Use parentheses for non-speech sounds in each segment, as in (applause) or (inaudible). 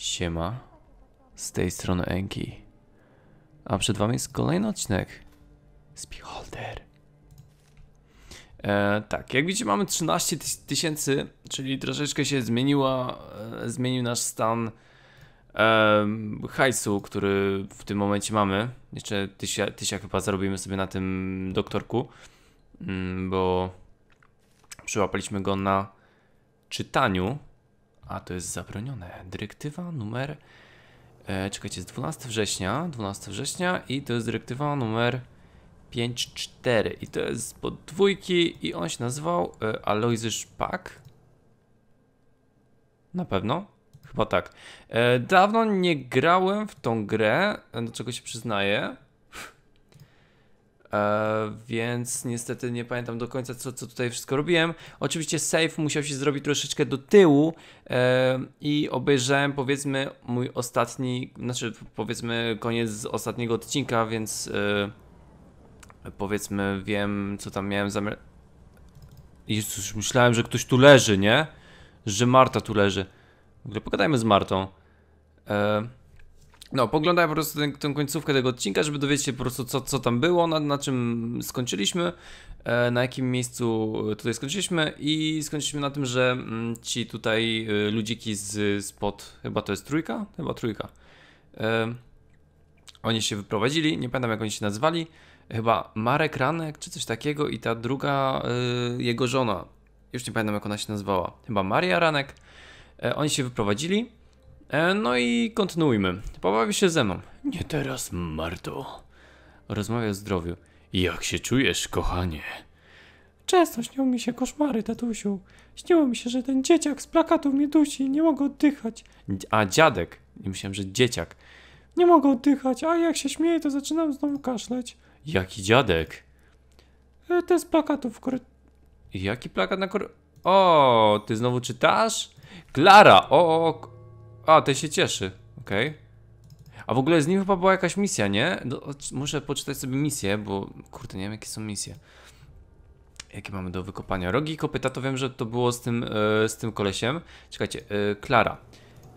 Siema, z tej strony Enki. A przed wami jest kolejny odcinek z Beholder. E, tak, jak widzicie mamy 13 tysięcy, czyli troszeczkę się zmieniła, e, zmienił nasz stan e, hajsu, który w tym momencie mamy. Jeszcze tysiak, chyba zarobimy sobie na tym doktorku, mm, bo przyłapaliśmy go na czytaniu a to jest zabronione. Dyrektywa numer, e, czekajcie, jest 12 września, 12 września i to jest dyrektywa numer 5.4 i to jest pod dwójki i on się nazywał e, Alojzy Szpak. Na pewno? Chyba tak. E, dawno nie grałem w tą grę, e, do czego się przyznaję. E, więc niestety nie pamiętam do końca, co, co tutaj wszystko robiłem. Oczywiście save musiał się zrobić troszeczkę do tyłu e, i obejrzałem powiedzmy mój ostatni, znaczy powiedzmy koniec ostatniego odcinka, więc e, powiedzmy wiem, co tam miałem zamiar... Jezus, myślałem, że ktoś tu leży, nie? Że Marta tu leży. W ogóle pogadajmy z Martą. Eee... No, poglądałem po prostu tę, tę końcówkę tego odcinka, żeby dowiedzieć się po prostu, co, co tam było, na, na czym skończyliśmy, e, na jakim miejscu tutaj skończyliśmy i skończyliśmy na tym, że mm, ci tutaj e, ludziki z spod, chyba to jest trójka? Chyba trójka. E, oni się wyprowadzili, nie pamiętam jak oni się nazwali, chyba Marek Ranek czy coś takiego i ta druga jego żona, już nie pamiętam jak ona się nazywała, chyba Maria Ranek. Oni się wyprowadzili E, no i kontynuujmy. Pobawi się ze mną. Nie teraz, Marto. Rozmawia o zdrowiu. Jak się czujesz, kochanie? Często śnią mi się koszmary, tatusiu. Śniło mi się, że ten dzieciak z plakatu mnie dusi, nie mogę oddychać. A dziadek? Nie myślałem, że dzieciak. Nie mogę oddychać, a jak się śmieję, to zaczynam znowu kaszleć. Jaki dziadek? E, ten z plakatu w kor... Jaki plakat na kor... O, ty znowu czytasz? Klara, o, o, a, ten się cieszy. Okej. Okay. A w ogóle z nim chyba była jakaś misja, nie? Do, no, muszę poczytać sobie misję, bo kurde, nie wiem jakie są misje. Jakie mamy do wykopania? Rogi i kopyta to wiem, że to było z tym, yy, z tym kolesiem. Czekajcie, yy, Klara.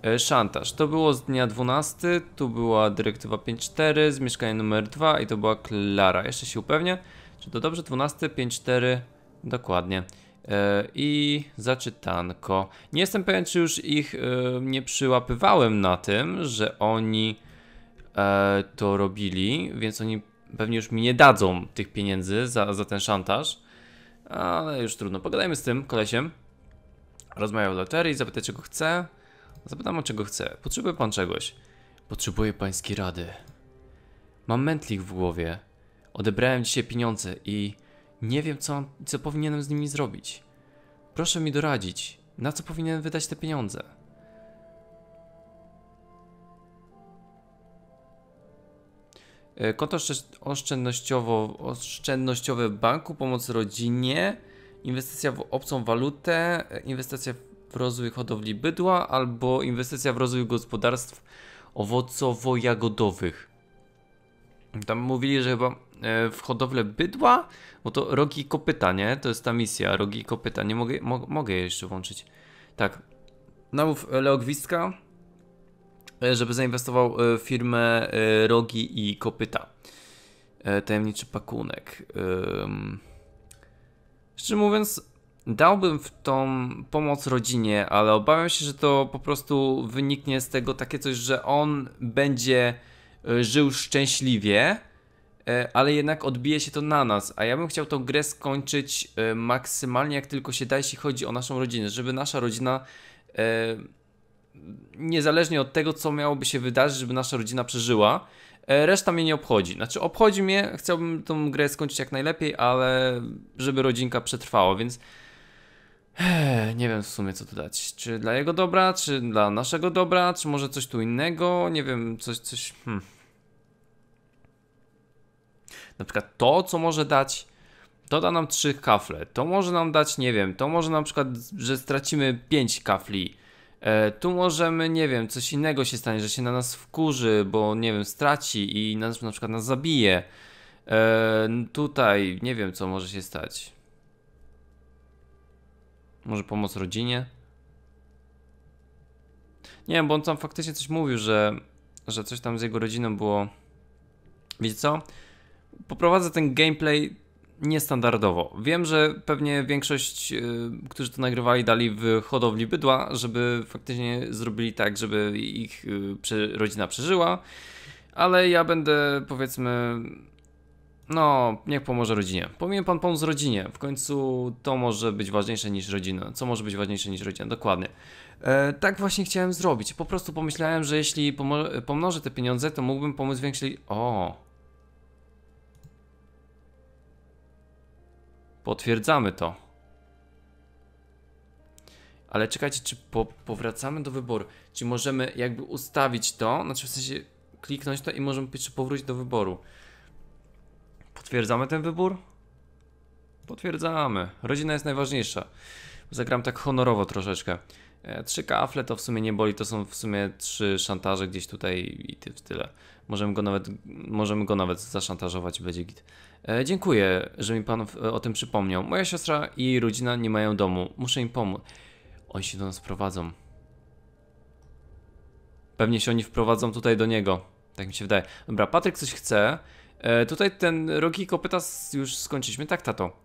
E, szantaż. To było z dnia 12, tu była dyrektywa 5.4, z mieszkania numer 2 i to była Klara. Jeszcze się upewnię, czy to dobrze? 12, 5.4, dokładnie. E, i zaczytanko. Nie jestem pewien, czy już ich e, nie przyłapywałem na tym, że oni e, to robili, więc oni pewnie już mi nie dadzą tych pieniędzy za, za ten szantaż. Ale już trudno. Pogadajmy z tym kolesiem. Rozmawiam o loterii, zapytaj czego chce. Zapytam o czego chce. Potrzebuje pan czegoś? Potrzebuję pańskiej rady. Mam mętlik w głowie. Odebrałem dzisiaj pieniądze i nie wiem, co, co powinienem z nimi zrobić. Proszę mi doradzić, na co powinienem wydać te pieniądze. E, konto oszczędnościowe banku, pomoc rodzinie, inwestycja w obcą walutę, e, inwestycja w rozwój hodowli bydła albo inwestycja w rozwój gospodarstw owocowo-jagodowych. Tam mówili, że chyba E, w hodowlę bydła, bo to rogi i kopyta, nie? To jest ta misja, rogi i kopyta. Nie mogę, mo mogę je jeszcze włączyć. Tak. Namów Leo Gwizdka, e, żeby zainwestował e, w firmę rogi i kopyta. Tajemniczy pakunek. Szczerze mówiąc, dałbym w tą pomoc rodzinie, ale obawiam się, że to po prostu wyniknie z tego takie coś, że on będzie żył szczęśliwie E, ale jednak odbije się to na nas, a ja bym chciał tą grę skończyć e, maksymalnie jak tylko się da, jeśli chodzi o naszą rodzinę, żeby nasza rodzina e, niezależnie od tego, co miałoby się wydarzyć, żeby nasza rodzina przeżyła. Reszta mnie nie obchodzi. Znaczy, obchodzi mnie, chciałbym tą grę skończyć jak najlepiej, ale żeby rodzinka przetrwała, więc nie wiem w sumie co tu dać. Czy dla jego dobra, czy dla naszego dobra, czy może coś tu innego, nie wiem, coś, coś. Hmm na przykład to, co może dać, to da nam trzy kafle, to może nam dać, nie wiem, to może na przykład, że stracimy pięć kafli, e, tu możemy, nie wiem, coś innego się stanie, że się na nas wkurzy, bo nie wiem, straci i nas, na przykład nas zabije. E, tutaj nie wiem, co może się stać. Może pomoc rodzinie? Nie wiem, bo on tam faktycznie coś mówił, że, że coś tam z jego rodziną było. Wiecie co? poprowadzę ten gameplay niestandardowo. Wiem, że pewnie większość, yy, którzy to nagrywali, dali w hodowli bydła, żeby faktycznie zrobili tak, żeby ich yy, rodzina przeżyła, ale ja będę powiedzmy. No, niech pomoże rodzinie. Powinien pan pomóc rodzinie. W końcu to może być ważniejsze niż rodzina. Co może być ważniejsze niż rodzina? Dokładnie. E, tak właśnie chciałem zrobić. Po prostu pomyślałem, że jeśli pomnożę te pieniądze, to mógłbym pomóc większej. O, Potwierdzamy to. Ale czekajcie, czy po, powracamy do wyboru? Czy możemy jakby ustawić to? Znaczy w sensie kliknąć to i możemy czy powrócić do wyboru. Potwierdzamy ten wybór? Potwierdzamy. Rodzina jest najważniejsza. Zagram tak honorowo troszeczkę. E, trzy kafle to w sumie nie boli, to są w sumie trzy szantaże gdzieś tutaj i ty w tyle. Możemy go nawet, możemy go nawet zaszantażować, będzie git. E, dziękuję, że mi pan e, o tym przypomniał. Moja siostra i jej rodzina nie mają domu. Muszę im pomóc. Oni się do nas prowadzą. Pewnie się oni wprowadzą tutaj do niego. Tak mi się wydaje. Dobra, Patryk coś chce. E, tutaj ten Rogi pyta, już skończyliśmy. Tak, tato.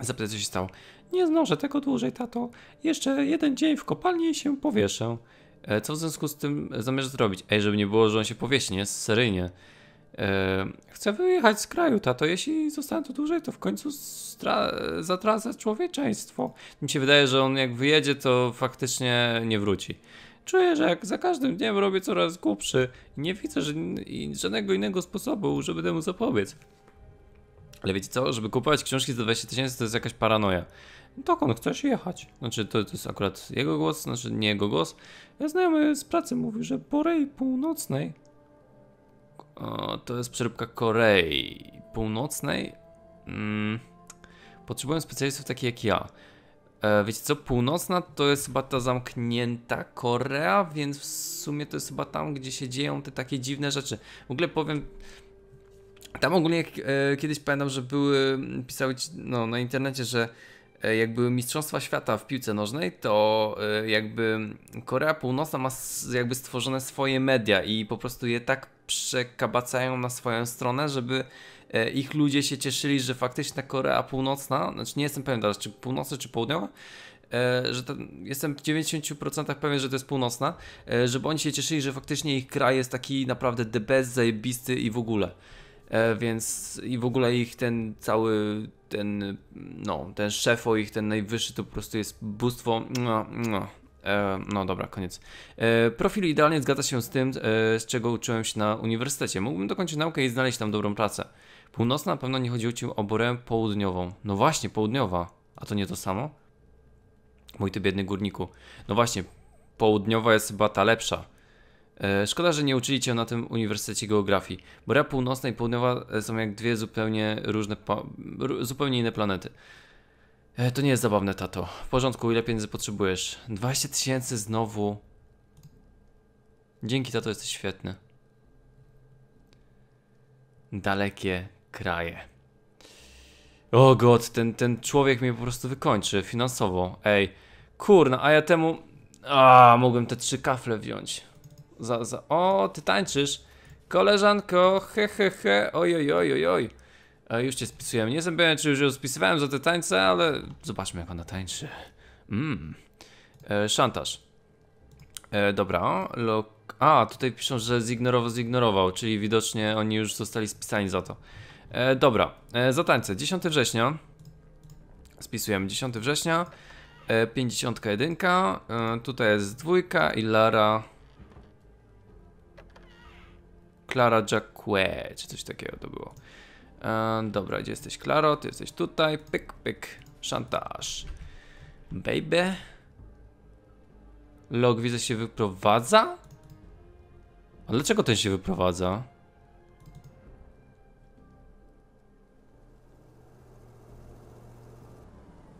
Zapytaj, co się stało. Nie znoszę tego dłużej, tato. Jeszcze jeden dzień w kopalni i się powieszę. E, co w związku z tym zamierza zrobić? Ej, żeby nie było, że on się powieści, nie? Seryjnie. E, chcę wyjechać z kraju, tato. Jeśli zostanę tu dłużej, to w końcu zatracę człowieczeństwo. Mi się wydaje, że on jak wyjedzie, to faktycznie nie wróci. Czuję, że jak za każdym dniem robię coraz głupszy i nie widzę że, żadnego innego sposobu, żeby temu zapobiec. Ale wiecie co? Żeby kupować książki za 20 tysięcy, to jest jakaś paranoja dokąd no tak, chcesz jechać? Znaczy, to, to jest akurat jego głos, znaczy nie jego głos. Ja znajomy z pracy mówił, że Korei Północnej. O, to jest przeróbka Korei Północnej. Mm. Potrzebują specjalistów takich jak ja. E, wiecie co, północna to jest chyba ta zamknięta Korea, więc w sumie to jest chyba tam, gdzie się dzieją te takie dziwne rzeczy. W ogóle powiem, tam ogólnie e, kiedyś pamiętam, że były, pisały no, na internecie, że E, jakby Mistrzostwa Świata w piłce nożnej, to e, jakby Korea Północna ma jakby stworzone swoje media i po prostu je tak przekabacają na swoją stronę, żeby e, ich ludzie się cieszyli, że faktycznie Korea Północna, znaczy nie jestem pewien teraz, czy północna, czy południowa, że jestem w 90% pewien, że to jest północna, żeby oni się cieszyli, że faktycznie ich kraj jest taki naprawdę the best, zajebisty i w ogóle. E, więc i w ogóle ich ten cały, ten, no, ten szefo, ich ten najwyższy to po prostu jest bóstwo, no, no. No dobra, koniec. E, profil idealnie zgadza się z tym, z czego uczyłem się na uniwersytecie. Mógłbym dokończyć naukę i znaleźć tam dobrą pracę. Północna na pewno nie chodziło ci o borę południową. No właśnie, południowa. A to nie to samo? Mój ty biedny górniku. No właśnie, południowa jest chyba ta lepsza. E, szkoda, że nie uczyli cię na tym uniwersytecie geografii, bo Północna i Południowa e, są jak dwie zupełnie różne, zupełnie inne planety. E, to nie jest zabawne, tato. W porządku, ile pieniędzy potrzebujesz? 20 tysięcy znowu. Dzięki, tato, jesteś świetny. Dalekie kraje. O god, ten, ten człowiek mnie po prostu wykończy finansowo. Ej, kurna, a ja temu... A, mogłem te trzy kafle wziąć za, za... O, ty tańczysz. Koleżanko, he, he, he, oj, oj, oj, oj, oj. E, już cię spisujemy. Nie jestem pewien, czy już ją spisywałem za te tańce, ale zobaczmy, jak ona tańczy. Mmm. E, szantaż. E, dobra, lok... A, tutaj piszą, że zignorował, zignorował, czyli widocznie oni już zostali spisani za to. E, dobra, e, za tańce. 10 września. Spisujemy 10 września. E, 51. E, tutaj jest dwójka i Lara Clara Jacque, czy coś takiego to było. E, dobra, gdzie jesteś, Klaro? Ty jesteś tutaj. Pyk, pyk. Szantaż. Baby. Log widzę się wyprowadza? A dlaczego ten się wyprowadza?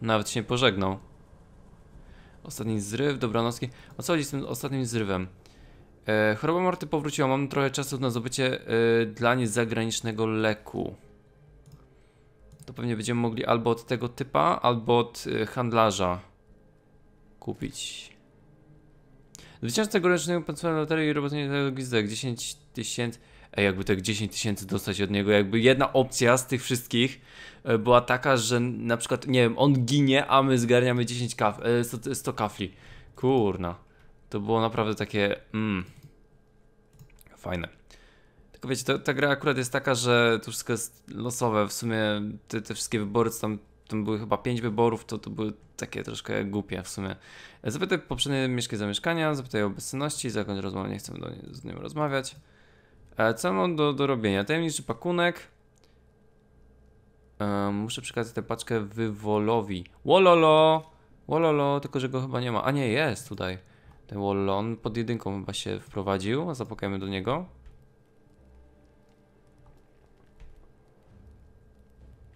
Nawet się nie pożegnał. Ostatni zryw, dobranocki. O co chodzi z tym ostatnim zrywem? E, choroba Marty powróciła, mam trochę czasu na zdobycie e, dla niej zagranicznego leku. To pewnie będziemy mogli albo od tego typa, albo od e, handlarza kupić. Wyciąż tegorocznego na loterii i robotnika tego gwizdek 10 tysięcy. Ej, jakby tak 10 tysięcy dostać od niego, jakby jedna opcja z tych wszystkich e, była taka, że na przykład, nie wiem, on ginie, a my zgarniamy 10 kaf, 100 e, kafli. Kurna to było naprawdę takie mm, fajne. Tylko wiecie, to, ta gra akurat jest taka, że to wszystko jest losowe. W sumie te, te wszystkie wybory, co tam, tam były chyba pięć wyborów, to, to były takie troszkę głupie w sumie. Zapytaj poprzednie mieszki zamieszkania, zapytaj o obecności, zakończ rozmowę, nie chcę do, z nim rozmawiać. E, co mam do, do robienia? Tajemniczy pakunek. E, muszę przekazać tę paczkę wywolowi. Wololo! Wololo, tylko że go chyba nie ma. A nie, jest tutaj. Ten Wollo, on pod jedynką chyba się wprowadził, zapukajmy do niego.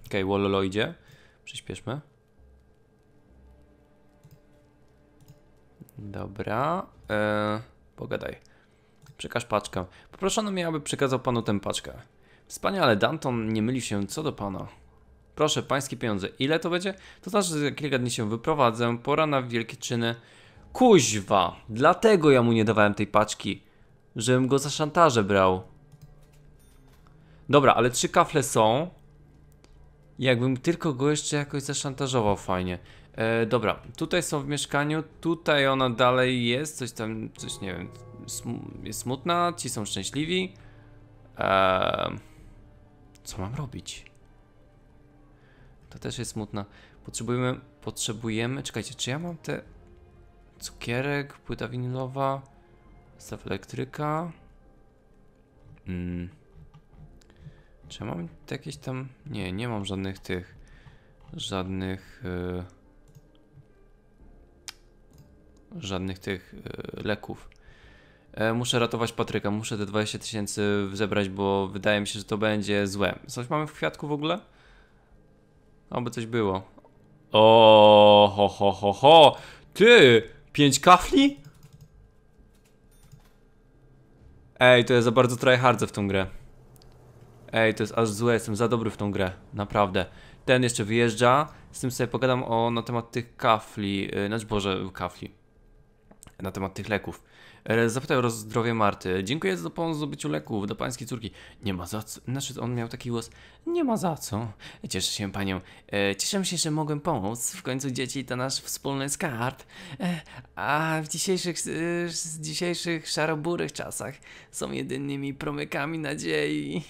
Okej, okay, Wallolo idzie. Przyspieszmy. Dobra. Eee, pogadaj. Przekaż paczkę. Poproszono mnie, aby przekazał panu tę paczkę. Wspaniale, Danton nie myli się co do pana. Proszę, pańskie pieniądze. Ile to będzie? To znaczy, że za kilka dni się wyprowadzę. Pora na wielkie czyny. Kuźwa, dlatego ja mu nie dawałem tej paczki, żebym go za szantaże brał. Dobra, ale trzy kafle są. Jakbym tylko go jeszcze jakoś zaszantażował fajnie. E, dobra, tutaj są w mieszkaniu, tutaj ona dalej jest, coś tam, coś nie wiem, sm jest smutna, ci są szczęśliwi. E, co mam robić? To też jest smutna. Potrzebujemy, potrzebujemy, czekajcie, czy ja mam te Cukierek, płyta winylowa, staw elektryka. Hmm. Czy ja mam jakieś tam... Nie, nie mam żadnych tych... Żadnych... Yy, żadnych tych yy, leków. E, muszę ratować Patryka, muszę te 20 tysięcy zebrać, bo wydaje mi się, że to będzie złe. Coś mamy w kwiatku w ogóle? Aby coś było. O, ho, ho, ho, ho. Ty! Pięć kafli? Ej, to jest za bardzo tryhardze w tą grę. Ej, to jest aż złe, jestem za dobry w tą grę, naprawdę. Ten jeszcze wyjeżdża, z tym sobie pogadam o, na temat tych kafli, y, znaczy Boże, kafli. Na temat tych leków. E, zapytał o zdrowie Marty. Dziękuję za pomoc w zdobyciu leków do pańskiej córki. Nie ma za co. Znaczy, on miał taki głos. Nie ma za co. Cieszę się panią. E, cieszę się, że mogłem pomóc. W końcu dzieci to nasz wspólny skarb. E, a w dzisiejszych, e, dzisiejszych szaroburych czasach są jedynymi promykami nadziei.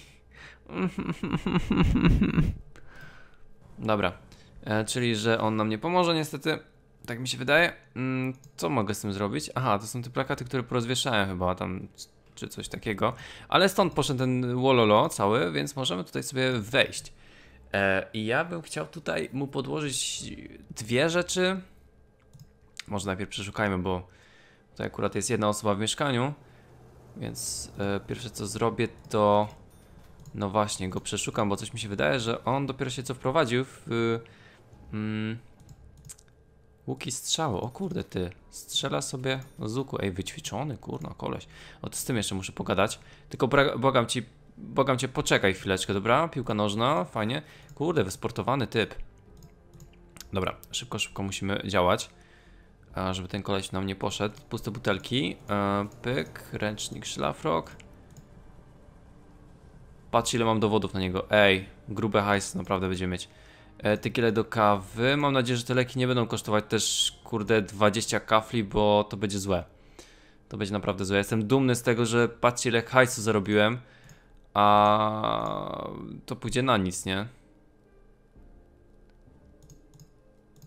(laughs) Dobra. E, czyli, że on nam nie pomoże niestety. Tak mi się wydaje. Mm, co mogę z tym zrobić? Aha, to są te plakaty, które porozwieszają chyba tam, czy coś takiego. Ale stąd poszedł ten wololo cały, więc możemy tutaj sobie wejść. E, I ja bym chciał tutaj mu podłożyć dwie rzeczy. Może najpierw przeszukajmy, bo tutaj akurat jest jedna osoba w mieszkaniu. Więc e, pierwsze co zrobię to... No właśnie, go przeszukam, bo coś mi się wydaje, że on dopiero się co wprowadził w... Mm, Łuki strzały, o kurde ty, strzela sobie z łuku, ej wyćwiczony, kurno koleś. O to z tym jeszcze muszę pogadać, tylko błagam ci, błagam cię poczekaj chwileczkę, dobra? Piłka nożna, fajnie. Kurde, wysportowany typ. Dobra, szybko, szybko musimy działać, e, żeby ten koleś nam nie poszedł. Puste butelki, e, pyk, ręcznik, szlafrok. Patrz ile mam dowodów na niego, ej, grube hajs naprawdę będziemy mieć. E, tequilę do kawy. Mam nadzieję, że te leki nie będą kosztować też, kurde, 20 kafli, bo to będzie złe. To będzie naprawdę złe. Jestem dumny z tego, że patrzcie ile hajsu zarobiłem, a to pójdzie na nic, nie?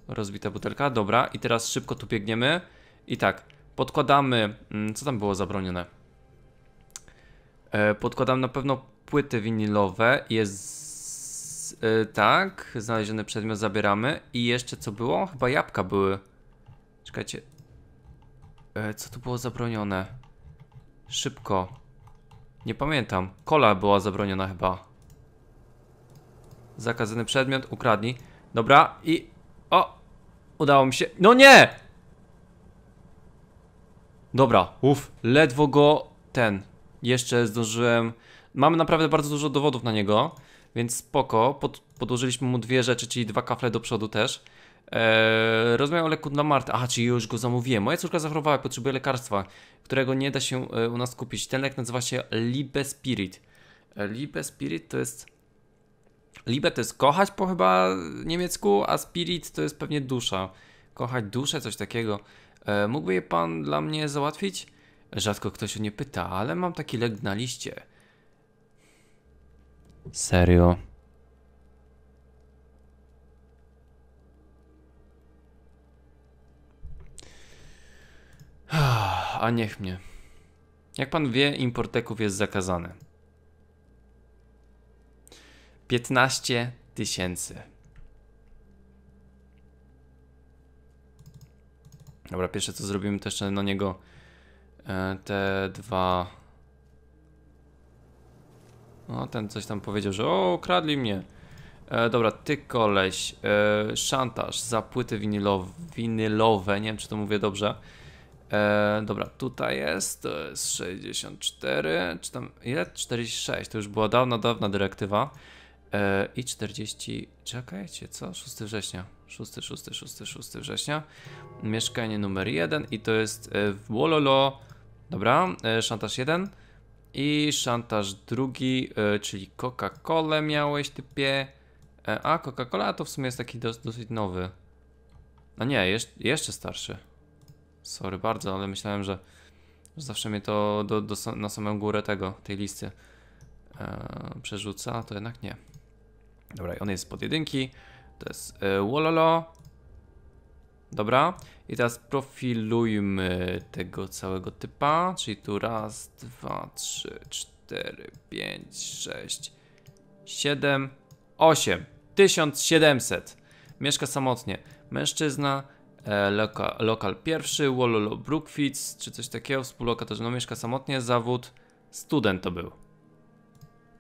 Rozbita butelka, dobra. I teraz szybko tu biegniemy. I tak, podkładamy... Mm, co tam było zabronione? E, podkładam na pewno płyty winylowe. Jest yy, tak, znaleziony przedmiot zabieramy. I jeszcze co było? Chyba jabłka były. Czekajcie. Yy, co tu było zabronione? Szybko. Nie pamiętam. Kola była zabroniona chyba. Zakazany przedmiot, ukradnij. Dobra i... O! Udało mi się... No nie! Dobra, uff, ledwo go ten. Jeszcze zdążyłem... Mamy naprawdę bardzo dużo dowodów na niego więc spoko. Pod, podłożyliśmy mu dwie rzeczy, czyli dwa kafle do przodu też. Eee, rozmawiam o leku dla Marty. Aha, czyli już go zamówiłem. Moja córka zachorowała, potrzebuje lekarstwa, którego nie da się e, u nas kupić. Ten lek nazywa się Libe Spirit. E, Libe Spirit to jest... Libe to jest kochać po chyba niemiecku, a Spirit to jest pewnie dusza. Kochać duszę, coś takiego. E, mógłby je pan dla mnie załatwić? Rzadko ktoś o nie pyta, ale mam taki lek na liście. Serio. A niech mnie. Jak pan wie, importeków jest zakazany. 15 tysięcy. Dobra, pierwsze co zrobimy, to jeszcze na niego e, te dwa no, ten coś tam powiedział, że o, kradli mnie. E, dobra, ty koleś, e, szantaż za płyty winylowe, winylowe, nie wiem czy to mówię dobrze. E, dobra, tutaj jest, to jest 64, czy tam, ile? 46, to już była dawna, dawna dyrektywa. E, I 40, czekajcie, co? 6 września, 6, 6, 6, 6 września. Mieszkanie numer 1 i to jest e, w Wololo, dobra, e, szantaż 1. I szantaż drugi, e, czyli Coca-Colę miałeś typie. E, a Coca-Cola to w sumie jest taki dosyć nowy. No nie, jeszcze, starszy. Sorry bardzo, ale myślałem, że zawsze mnie to do, do, na samą górę tego, tej listy e, przerzuca, to jednak nie. Dobra, on jest pod jedynki. To jest e, Wololo, Dobra, i teraz profilujmy tego całego typa, czyli tu raz, dwa, trzy, cztery, pięć, sześć, siedem, osiem. 1700. Mieszka samotnie. Mężczyzna, e, loka, lokal pierwszy, Wololo Brookfields, czy coś takiego, Współlokatorzy, No mieszka samotnie, zawód student to był.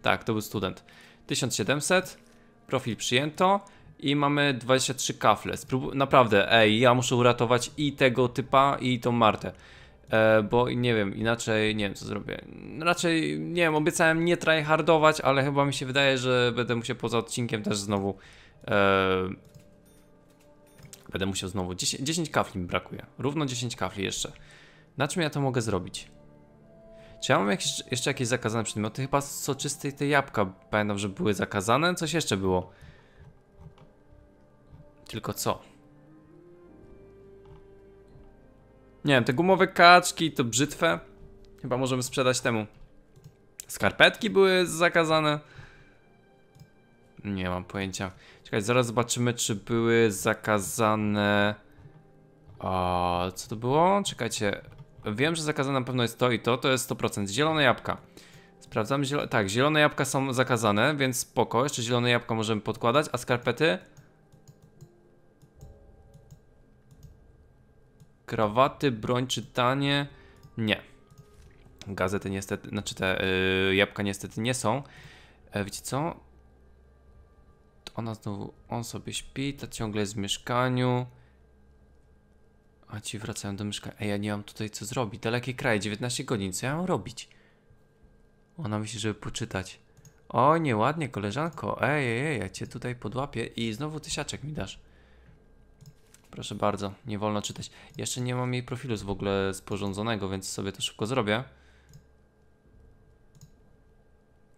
Tak, to był student. 1700, profil przyjęto i mamy 23 kafle. naprawdę, ej, ja muszę uratować i tego typa, i tą Martę. E, bo nie wiem, inaczej nie wiem co zrobię. Raczej, nie wiem, obiecałem nie tryhardować, ale chyba mi się wydaje, że będę musiał poza odcinkiem też znowu... E, będę musiał znowu... 10, 10 kafli mi brakuje. Równo 10 kafli jeszcze. Na czym ja to mogę zrobić? Czy ja mam jakieś, jeszcze jakieś zakazane przedmioty? Chyba soczyste i te jabłka. Pamiętam, że były zakazane. Coś jeszcze było. Tylko co? Nie wiem, te gumowe kaczki to brzytwe. Chyba możemy sprzedać temu. Skarpetki były zakazane. Nie mam pojęcia. Czekaj, zaraz zobaczymy, czy były zakazane... O, co to było? Czekajcie. Wiem, że zakazane na pewno jest to i to. To jest 100%. Zielone jabłka. Sprawdzam. Zielo... Tak, zielone jabłka są zakazane, więc spoko. Jeszcze zielone jabłka możemy podkładać. A skarpety? krawaty, broń, czytanie. Nie. Gazety niestety, znaczy te yy, jabłka niestety nie są. E, wiecie co? Ona znowu, on sobie śpi, ta ciągle jest w mieszkaniu. A ci wracają do mieszkania. Ej, ja nie mam tutaj co zrobić. Daleki kraj, 19 godzin, co ja mam robić? Ona myśli, żeby poczytać. O, nieładnie, koleżanko. Ej, ej, ej, ja cię tutaj podłapię i znowu tysiaczek mi dasz. Proszę bardzo, nie wolno czytać. Jeszcze nie mam jej profilu w ogóle sporządzonego, więc sobie to szybko zrobię.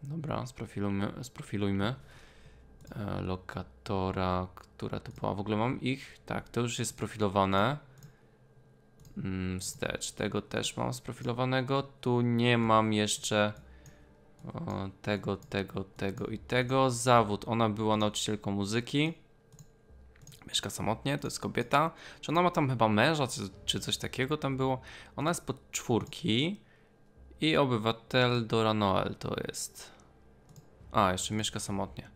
Dobra, sprofilujmy. sprofilujmy. E, lokatora, która to była. W ogóle mam ich. Tak, to już jest sprofilowane. Mm, wstecz, tego też mam sprofilowanego. Tu nie mam jeszcze o, tego, tego, tego i tego. Zawód. Ona była nauczycielką muzyki mieszka samotnie, to jest kobieta. Czy ona ma tam chyba męża, czy, czy coś takiego tam było? Ona jest pod czwórki i obywatel Dora Noel to jest. A, jeszcze mieszka samotnie.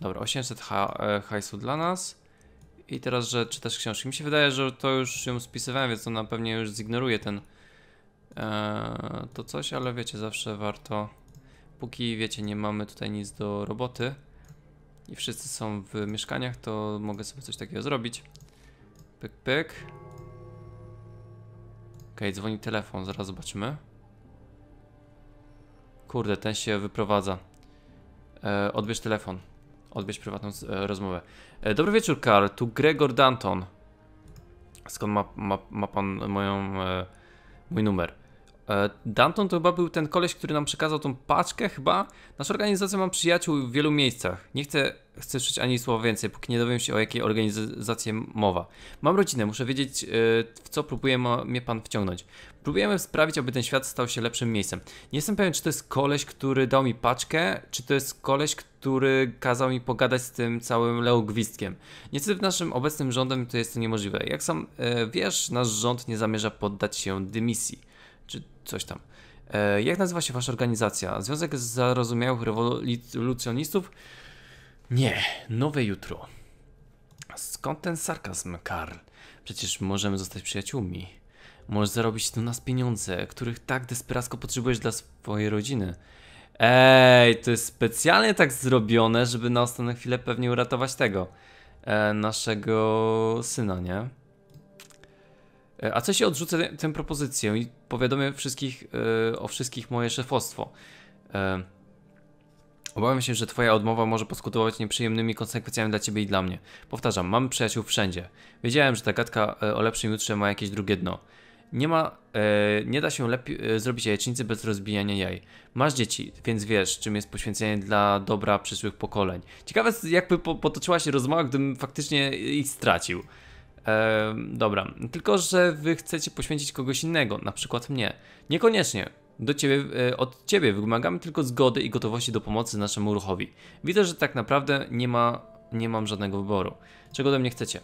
Dobra, 800 e, hajsu dla nas. I teraz, że czytasz książki. Mi się wydaje, że to już ją spisywałem, więc ona pewnie już zignoruje ten e, to coś, ale wiecie, zawsze warto. Póki wiecie, nie mamy tutaj nic do roboty, i wszyscy są w mieszkaniach, to mogę sobie coś takiego zrobić. Pyk, pyk. Ok, dzwoni telefon, zaraz zobaczymy. Kurde, ten się wyprowadza. E, odbierz telefon. Odbierz prywatną e, rozmowę. E, dobry wieczór, Karl. Tu Gregor Danton. Skąd ma, ma, ma pan moją, e, mój numer? E, Danton to chyba był ten koleś, który nam przekazał tą paczkę chyba. Nasza organizacja ma przyjaciół w wielu miejscach. Nie chcę, słyszeć ani słowa więcej, póki nie dowiem się o jakiej organizacji mowa. Mam rodzinę, muszę wiedzieć e, w co próbuje mnie pan wciągnąć. Próbujemy sprawić, aby ten świat stał się lepszym miejscem. Nie jestem pewien, czy to jest koleś, który dał mi paczkę, czy to jest koleś, który kazał mi pogadać z tym całym Leo Gwizdkiem. Niestety w naszym obecnym rządem to jest to niemożliwe. Jak sam e, wiesz, nasz rząd nie zamierza poddać się dymisji czy coś tam. E, jak nazywa się wasza organizacja? Związek Zarozumiałych Rewolucjonistów? Nie, nowe jutro. Skąd ten sarkazm, Karl? Przecież możemy zostać przyjaciółmi. Możesz zarobić tu nas pieniądze, których tak desperacko potrzebujesz dla swojej rodziny. Ej, to jest specjalnie tak zrobione, żeby na ostatnią chwilę pewnie uratować tego e, naszego syna, nie? E, a co się odrzucę tę propozycję i powiadomię wszystkich, e, o wszystkich moje szefostwo. E, obawiam się, że twoja odmowa może poskutować nieprzyjemnymi konsekwencjami dla ciebie i dla mnie. Powtarzam, mam przyjaciół wszędzie. Wiedziałem, że ta gadka o lepszym jutrze ma jakieś drugie dno. Nie ma, nie da się lepiej zrobić jajecznicy bez rozbijania jaj. Masz dzieci, więc wiesz, czym jest poświęcenie dla dobra przyszłych pokoleń. Ciekawe, jakby po potoczyła się rozmowa, gdybym faktycznie ich stracił. E, dobra, tylko że wy chcecie poświęcić kogoś innego, na przykład mnie. Niekoniecznie. Do ciebie, e, od ciebie wymagamy tylko zgody i gotowości do pomocy naszemu ruchowi. Widzę, że tak naprawdę nie, ma, nie mam żadnego wyboru. Czego do mnie chcecie?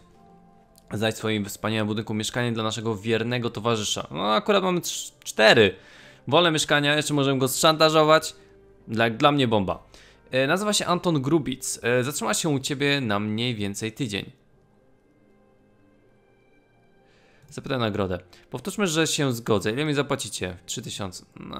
Znajdź w swoim wspaniałym budynku mieszkanie dla naszego wiernego towarzysza. No akurat mamy cztery wolne mieszkania, jeszcze możemy go szantażować. Dla, dla mnie bomba. E, nazywa się Anton Grubic. E, zatrzyma się u ciebie na mniej więcej tydzień. Zapytaj nagrodę. Powtórzmy, że się zgodzę. Ile mi zapłacicie? 3000. No...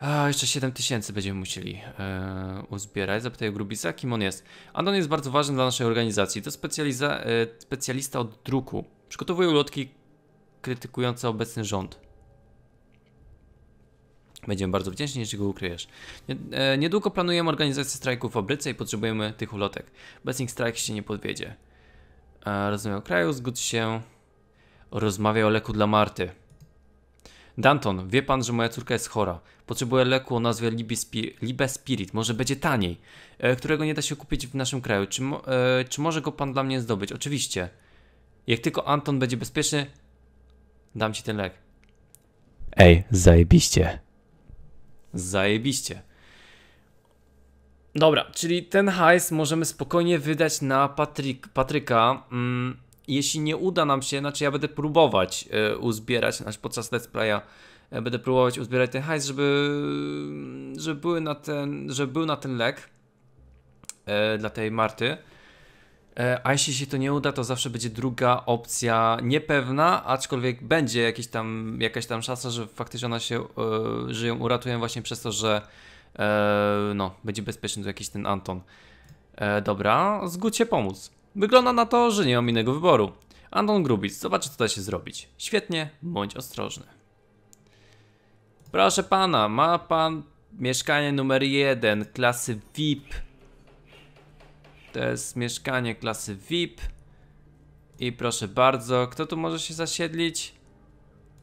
A, jeszcze 7000 będziemy musieli yy, uzbierać. Zapytaj Grubisa, kim on jest. Anton jest bardzo ważny dla naszej organizacji. To specjaliza, e, specjalista od druku. Przygotowuje ulotki krytykujące obecny rząd. Będziemy bardzo wdzięczni, jeśli go ukryjesz. E, niedługo planujemy organizację strajku w fabryce i potrzebujemy tych ulotek. Bez nich strajk się nie podwiedzie rozumiał kraju, zgódź się. Rozmawia o leku dla Marty. Danton, wie pan, że moja córka jest chora. Potrzebuje leku o nazwie Libespirit, może będzie taniej, e, którego nie da się kupić w naszym kraju. Czy, mo e, czy może go pan dla mnie zdobyć? Oczywiście. Jak tylko Anton będzie bezpieczny, dam ci ten lek. Ej, zajebiście. Zajebiście. Dobra, czyli ten hajs możemy spokojnie wydać na Patryk, Patryka. Mm, jeśli nie uda nam się, znaczy ja będę próbować y, uzbierać, znaczy podczas let's playa e, będę próbować uzbierać ten hajs, żeby, żeby, były na ten, żeby był na ten lek y, dla tej Marty. A jeśli się to nie uda, to zawsze będzie druga opcja niepewna, aczkolwiek będzie jakieś tam, jakaś tam szansa, że faktycznie ona się, że ją uratuję właśnie przez to, że Eee, no, będzie bezpieczny tu jakiś ten Anton. Eee, dobra, zgódź się pomóc. Wygląda na to, że nie mam innego wyboru. Anton Grubic, zobaczy co da się zrobić. Świetnie, bądź ostrożny. Proszę pana, ma pan mieszkanie numer 1, klasy VIP. To jest mieszkanie klasy VIP. I proszę bardzo, kto tu może się zasiedlić?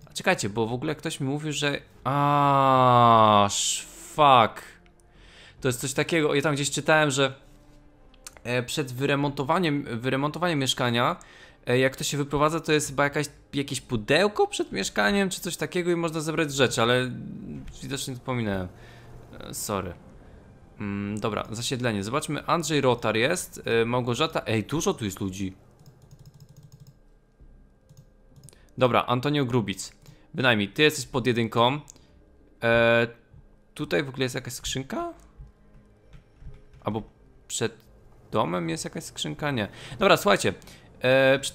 A czekajcie, bo w ogóle ktoś mi mówił, że... A, szw fuck. To jest coś takiego, ja tam gdzieś czytałem, że e, przed wyremontowaniem, wyremontowaniem mieszkania, e, jak to się wyprowadza, to jest chyba jakaś, jakieś pudełko przed mieszkaniem, czy coś takiego i można zebrać rzeczy, ale widocznie zapominałem. E, sorry. Mm, dobra, zasiedlenie. Zobaczmy, Andrzej Rotar jest, Małgorzata... Ej, dużo tu jest ludzi. Dobra, Antonio Grubic. Bynajmniej, ty jesteś pod jedynką. Eee, Tutaj w ogóle jest jakaś skrzynka? Albo przed domem jest jakaś skrzynka? Nie. Dobra, słuchajcie.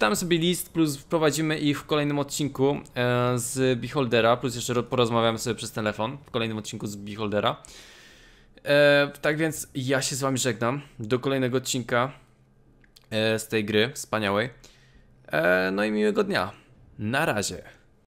E, sobie list, plus wprowadzimy ich w kolejnym odcinku e, z Beholdera, plus jeszcze porozmawiamy sobie przez telefon w kolejnym odcinku z Beholdera. E, tak więc ja się z wami żegnam. Do kolejnego odcinka e, z tej gry wspaniałej. E, no i miłego dnia. Na razie.